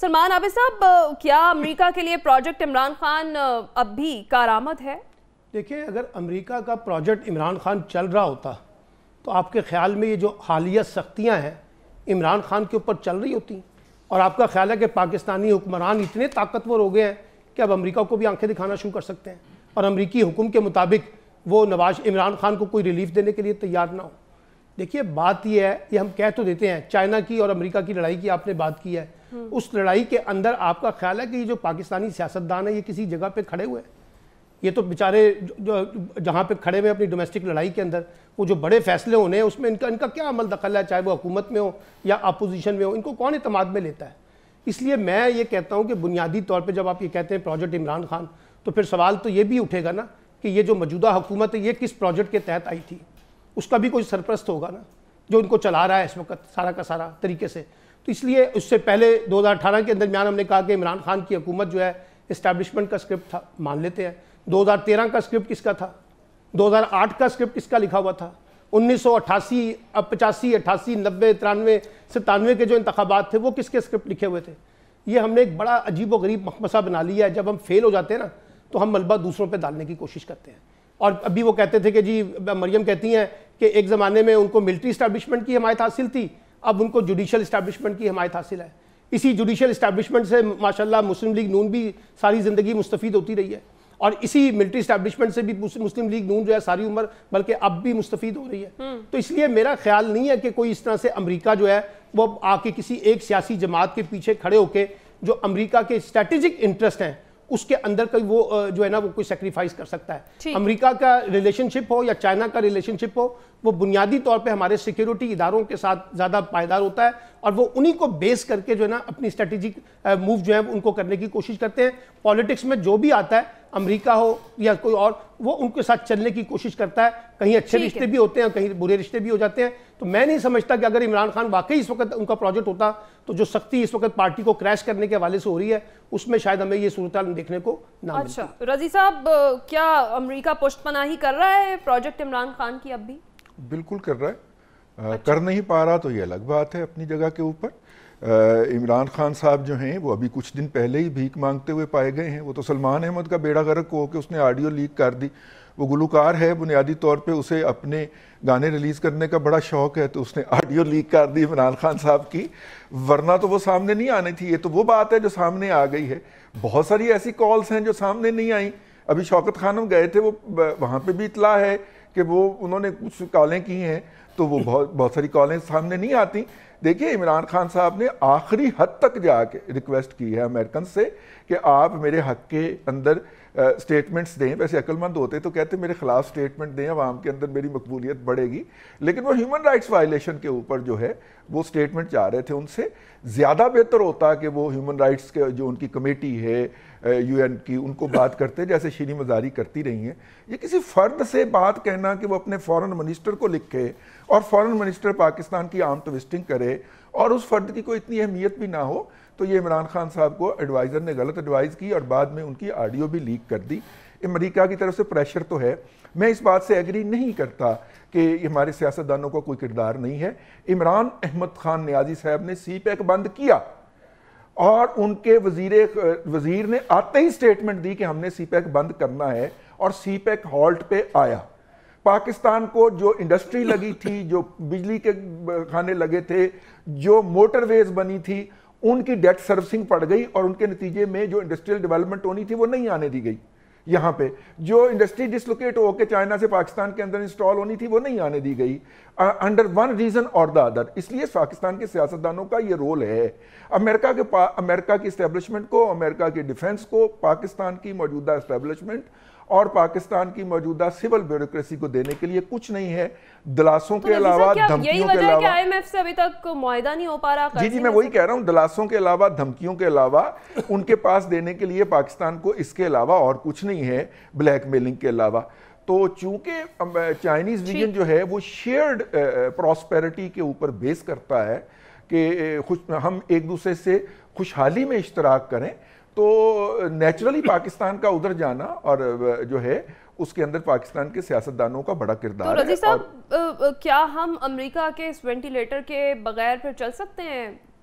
सलमान आबिद साहब क्या अमेरिका के लिए प्रोजेक्ट इमरान खान अब भी कारामद है देखिए अगर अमेरिका का प्रोजेक्ट इमरान खान चल रहा होता तो आपके ख्याल में ये जो हालिया सख्तियाँ हैं इमरान खान के ऊपर चल रही होती और आपका ख्याल है कि पाकिस्तानी हुक्मरान इतने ताकतवर हो गए हैं कि अब अमेरिका को भी आंखें दिखाना शुरू कर सकते हैं और अमरीकी हुकुम के मुताबिक वो नवाज इमरान खान को कोई रिलीफ देने के लिए तैयार ना हो देखिए बात यह है ये हम कह तो देते हैं चाइना की और अमेरिका की लड़ाई की आपने बात की है उस लड़ाई के अंदर आपका ख्याल है कि जो पाकिस्तानी सियासतदान है ये किसी जगह पे खड़े हुए ये तो बेचारे जहाँ पे खड़े हुए अपनी डोमेस्टिक लड़ाई के अंदर वो जो बड़े फैसले होने हैं उसमें इनका इनका क्या अमल दखल है चाहे वो हुकूमत में हो या अपोजिशन में हो इनको कौन अतमाद में लेता है इसलिए मैं ये कहता हूँ कि बुनियादी तौर पर जब आप ये कहते हैं प्रोजेक्ट इमरान खान तो फिर सवाल तो ये भी उठेगा ना कि ये जो मौजूदा हुकूमत है ये किस प्रोजेक्ट के तहत आई थी उसका भी कोई सरप्रस्त होगा ना जो इनको चला रहा है इस वक्त सारा का सारा तरीके से तो इसलिए उससे पहले 2018 के दरमियान हमने कहा कि इमरान खान की हुकूमत जो है इस्टेबलिशमेंट का स्क्रिप्ट था मान लेते हैं 2013 का स्क्रिप्ट किसका था 2008 का स्क्रिप्ट किसका लिखा हुआ था उन्नीस सौ अट्ठासी पचासी अट्ठासी नब्बे तिरानवे सतानवे के जो इंतबात थे वो किसके स्क्रिप्ट लिखे हुए थे ये हमने एक बड़ा अजीब व गरीब मखमसा बना लिया है जब हम फेल हो जाते हैं ना तो हम मलबा दूसरों पर डालने की कोशिश करते हैं और अभी वो कहते थे कि जी मरियम कहती हैं कि एक ज़माने में उनको मिलिट्री इस्टेब्लिशमेंट की हमायत हासिल थी अब उनको जुडिशल इस्टेबलिशमेंट की हमायत हासिल है इसी जुडिशल इस्टेबलिशमेंट से माशाल्लाह मुस्लिम लीग नून भी सारी ज़िंदगी मुस्तफ़ होती रही है और इसी मिलिट्री इस्टेब्लिशमेंट से भी मुस्लिम लीग नून जो है सारी उम्र बल्कि अब भी मुस्तफ़ हो रही है हम्म। तो इसलिए मेरा ख्याल नहीं है कि कोई इस तरह से अमरीका जो है वो आके किसी एक सियासी जमात के पीछे खड़े होकर जो अमरीका के स्ट्रेटेजिक इंटरेस्ट हैं उसके अंदर कोई वो जो है ना वो कोई सेक्रीफाइस कर सकता है अमेरिका का रिलेशनशिप हो या चाइना का रिलेशनशिप हो वो बुनियादी तौर पे हमारे सिक्योरिटी इदारों के साथ ज़्यादा पायदार होता है और वो उन्हीं को बेस करके जो है ना अपनी स्ट्रेटेजिक मूव जो है उनको करने की कोशिश करते हैं पॉलिटिक्स में जो भी आता है अमेरिका हो या कोई और वो उनके साथ चलने की कोशिश करता है कहीं अच्छे रिश्ते भी होते हैं कहीं बुरे रिश्ते भी हो जाते हैं तो मैं नहीं समझता कि अगर इमरान खान वाकई इस वक्त उनका प्रोजेक्ट होता तो जो सख्ती इस वक्त पार्टी को क्रैश करने के हवाले से हो रही है उसमें शायद हमें ये सूरत देखने को ना अच्छा रजी साहब क्या अमरीका पुष्टपनाही कर रहा है प्रोजेक्ट इमरान खान की अब भी बिल्कुल कर रहा है अच्छा। कर नहीं पा रहा तो ये अलग बात है अपनी जगह के ऊपर इमरान खान साहब जो हैं वो अभी कुछ दिन पहले ही भीख मांगते हुए पाए गए हैं वो तो सलमान अहमद का बेड़ा गर्क होकर उसने ऑडियो लीक कर दी वो गुलकार है बुनियादी तौर पे उसे अपने गाने रिलीज़ करने का बड़ा शौक है तो उसने ऑडियो लीक कर दी इमरान खान साहब की वरना तो वो सामने नहीं आनी थी ये तो वो बात है जो सामने आ गई है बहुत सारी ऐसी कॉल्स हैं जो सामने नहीं आई अभी शौकत खानम गए थे वो वहाँ पर भी इतला है कि वो उन्होंने कुछ कॉलें की हैं तो वो बहुत बहुत सारी कॉलें सामने नहीं आती देखिए इमरान खान साहब ने आखिरी हद तक जाके रिक्वेस्ट की है अमेरिकन से कि आप मेरे हक के अंदर स्टेटमेंट्स दें वैसे अक्लमंद होते तो कहते मेरे खिलाफ स्टेटमेंट दें आवाम के अंदर मेरी मकबूलियत बढ़ेगी लेकिन वो ह्यूमन राइट्स वायलेशन के ऊपर जो है वो स्टेटमेंट चाह रहे थे उनसे ज़्यादा बेहतर होता कि वो ह्यूमन राइट्स के जो उनकी कमेटी है यू की उनको बात करते जैसे शीरी मजारी करती रही हैं ये किसी फ़र्द से बात कहना कि वो अपने फॉरन मिनिस्टर को लिखे और फॉरेन मिनिस्टर पाकिस्तान की आम ट्विस्टिंग करे और उस फर्द की कोई इतनी अहमियत भी ना हो तो ये इमरान खान साहब को एडवाइज़र ने गलत एडवाइज़ की और बाद में उनकी ऑडियो भी लीक कर दी अमरीका की तरफ से प्रेशर तो है मैं इस बात से एग्री नहीं करता कि हमारे सियासतदानों का को कोई किरदार नहीं है इमरान अहमद खान न्याजी साहब ने सी पैक बंद किया और उनके वजीर वजीर ने आते ही स्टेटमेंट दी कि हमने सी पैक बंद करना है और सी पैक हॉल्ट पे आया पाकिस्तान को जो इंडस्ट्री लगी थी जो बिजली के खाने लगे थे जो मोटरवेज बनी थी उनकी डेट सर्विसिंग पड़ गई और उनके नतीजे में जो इंडस्ट्रियल डेवलपमेंट होनी थी वो नहीं आने दी गई यहाँ पे जो इंडस्ट्री डिसलोकेट होकर चाइना से पाकिस्तान के अंदर इंस्टॉल होनी थी वो नहीं आने दी गई अंडर वन रीज़न और द अदर इसलिए पाकिस्तान के सियासतदानों का ये रोल है अमेरिका के अमेरिका की इस्टेब्लिशमेंट को अमेरिका के डिफेंस को पाकिस्तान की मौजूदा इस्टेब्लिशमेंट और पाकिस्तान की मौजूदा सिविल ब्यूरोक्रेसी को देने के लिए कुछ नहीं है दलासों तो के अलावा धमकियों के अलावा आईएमएफ से अभी तक मुआदा नहीं हो पा रहा जी जी मैं वही कह रहा हूँ दलासों के अलावा धमकियों के अलावा उनके पास देने के लिए पाकिस्तान को इसके अलावा और कुछ नहीं है ब्लैकमेलिंग के अलावा तो चूंकि चाइनीज विजन जो है वो शेयर्ड प्रॉस्पेरिटी के ऊपर बेस करता है कि खुश हम एक दूसरे से खुशहाली में इश्तराक करें तो नेचुरली पाकिस्तान का उधर जाना और जो है उसके अंदर पाकिस्तान के सियासतदानों का बड़ा किरदार तो रजी साहब क्या हम अमेरिका के इस वेंटिलेटर के बगैर फिर चल सकते हैं